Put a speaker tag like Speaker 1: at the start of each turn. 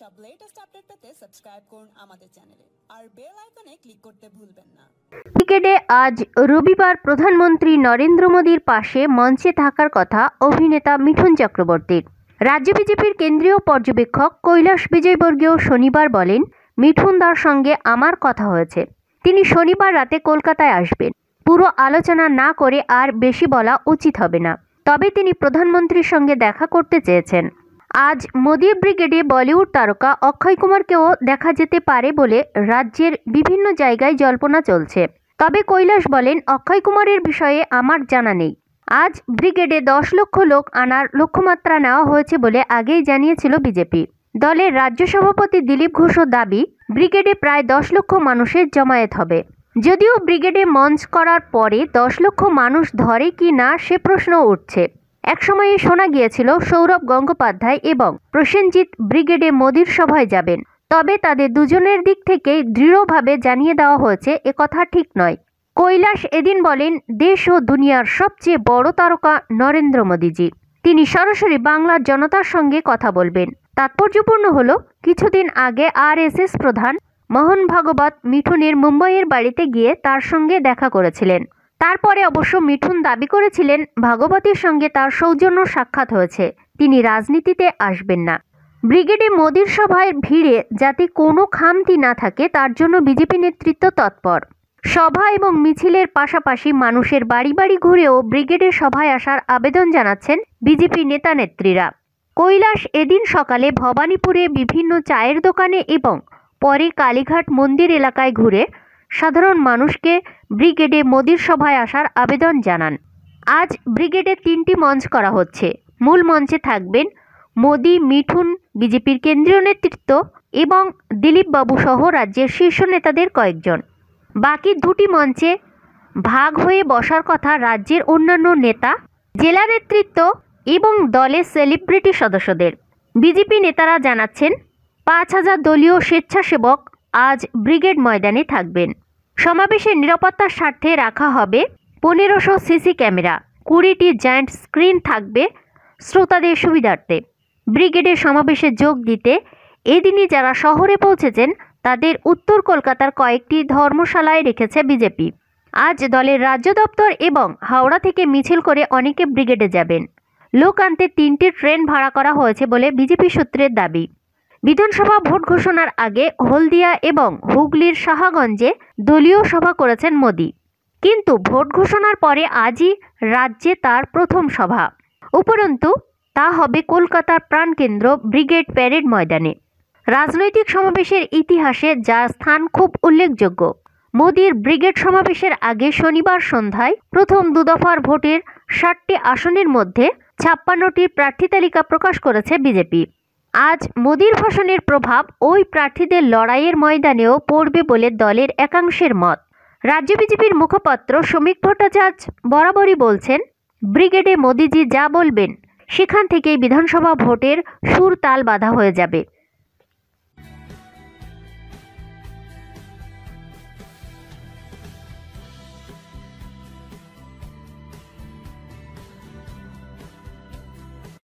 Speaker 1: সব latest update পেতে subscribe করুন আমাদের চ্যানেলে আর বেল আইকনে ক্লিক করতে ভুলবেন না ক্রিকেটে আজ রবিবার প্রধানমন্ত্রী নরেন্দ্র মোদীর পাশে মঞ্চে থাকার কথা অভিনেতা মিঠুন চক্রবর্তীর রাজ্য বিজেপির কেন্দ্রীয় পর্যবেক্ষক কৈলাস বিজয়বর্গীয় শনিবার বলেন মিঠুন দার সঙ্গে আমার কথা হয়েছে তিনি শনিবার রাতে কলকাতায় আসবেন পুরো আলোচনা না করে আর বেশি বলা উচিত হবে না তবে তিনি প্রধানমন্ত্রীর সঙ্গে দেখা করতে চেয়েছেন আজ মোদি ব্রিগেডে বলিউড তারকা অক্ষয় কুমারকেও দেখা যেতে পারে বলে রাজ্যের বিভিন্ন জায়গায় জল্পনা চলছে তবে কৈলাস বলেন অক্ষয় কুমারের বিষয়ে আমার জানা নেই আজ ব্রিগেডে দশ লক্ষ লোক আনার লক্ষ্যমাত্রা নেওয়া হয়েছে বলে আগেই জানিয়েছিল বিজেপি দলের রাজ্য সভাপতি দিলীপ ঘোষও দাবি ব্রিগেডে প্রায় দশ লক্ষ মানুষের জমায়েত হবে যদিও ব্রিগেডে মঞ্চ করার পরে দশ লক্ষ মানুষ ধরে কি না সে প্রশ্ন উঠছে একসময়ে শোনা গিয়েছিল সৌরভ গঙ্গোপাধ্যায় এবং প্রসেনজিৎ ব্রিগেডে মোদির সভায় যাবেন তবে তাদের দুজনের দিক থেকে দৃঢ়ভাবে জানিয়ে দেওয়া হয়েছে এ কথা ঠিক নয় কৈলাস এদিন বলেন দেশ ও দুনিয়ার সবচেয়ে বড় তারকা নরেন্দ্র মোদীজি তিনি সরাসরি বাংলার জনতার সঙ্গে কথা বলবেন তাৎপর্যপূর্ণ হল কিছুদিন আগে আরএসএস প্রধান মোহন ভাগবত মিঠুনের মুম্বইয়ের বাড়িতে গিয়ে তার সঙ্গে দেখা করেছিলেন তারপরে অবশ্য মিঠুন দাবি করেছিলেন ভাগবতীর সঙ্গে তার সৌজন্য সাক্ষাৎ হয়েছে তিনি রাজনীতিতে আসবেন না ব্রিগেডে মোদীর সভায় ভিড়ে যাতে কোনো খামতি না থাকে তার জন্য বিজেপি নেতৃত্ব তৎপর সভা এবং মিছিলের পাশাপাশি মানুষের বাড়ি বাড়ি ঘুরেও ব্রিগেডের সভায় আসার আবেদন জানাচ্ছেন বিজেপি নেতা নেত্রীরা কৈলাস এদিন সকালে ভবানীপুরে বিভিন্ন চায়ের দোকানে এবং পরে কালীঘাট মন্দির এলাকায় ঘুরে সাধারণ মানুষকে ব্রিগেডে মোদির সভায় আসার আবেদন জানান আজ ব্রিগেডে তিনটি মঞ্চ করা হচ্ছে মূল মঞ্চে থাকবেন মোদি মিঠুন বিজেপির কেন্দ্রীয় নেতৃত্ব এবং দিলীপবাবু সহ রাজ্যের শীর্ষ নেতাদের কয়েকজন বাকি দুটি মঞ্চে ভাগ হয়ে বসার কথা রাজ্যের অন্যান্য নেতা জেলা নেতৃত্ব এবং দলের সেলিব্রিটি সদস্যদের বিজেপি নেতারা জানাচ্ছেন পাঁচ হাজার দলীয় স্বেচ্ছাসেবক আজ ব্রিগেড ময়দানে থাকবেন সমাবেশের নিরাপত্তার স্বার্থে রাখা হবে পনেরোশো সিসি ক্যামেরা কুড়িটি জায়ান্ট স্ক্রিন থাকবে শ্রোতাদের সুবিধার্থে ব্রিগেডের সমাবেশে যোগ দিতে এদিনই যারা শহরে পৌঁছেছেন তাদের উত্তর কলকাতার কয়েকটি ধর্মশালায় রেখেছে বিজেপি আজ দলের রাজ্য দপ্তর এবং হাওড়া থেকে মিছিল করে অনেকে ব্রিগেডে যাবেন লোক আনতে তিনটি ট্রেন ভাড়া করা হয়েছে বলে বিজেপি সূত্রের দাবি বিধানসভা ভোট ঘোষণার আগে হলদিয়া এবং হুগলির সাহাগঞ্জে দলীয় সভা করেছেন মোদী কিন্তু ভোট ঘোষণার পরে আজই রাজ্যে তার প্রথম সভা উপরন্তু তা হবে কলকাতার প্রাণকেন্দ্র ব্রিগেড প্যারেড ময়দানে রাজনৈতিক সমাবেশের ইতিহাসে যার স্থান খুব উল্লেখযোগ্য মোদির ব্রিগেড সমাবেশের আগে শনিবার সন্ধ্যায় প্রথম দুদফার ভোটের ষাটটি আসনের মধ্যে ছাপ্পান্নটি প্রার্থী তালিকা প্রকাশ করেছে বিজেপি আজ মোদীর ভাষণের প্রভাব ওই প্রার্থীদের লড়াইয়ের ময়দানেও পড়বে বলে দলের একাংশের মত রাজ্য বিজেপির মুখপাত্র শ্রমিক ভট্টাচার্য বরাবরই বলছেন ব্রিগেডে মোদিজি যা বলবেন সেখান থেকেই বিধানসভা ভোটের সুর তাল বাঁধা হয়ে যাবে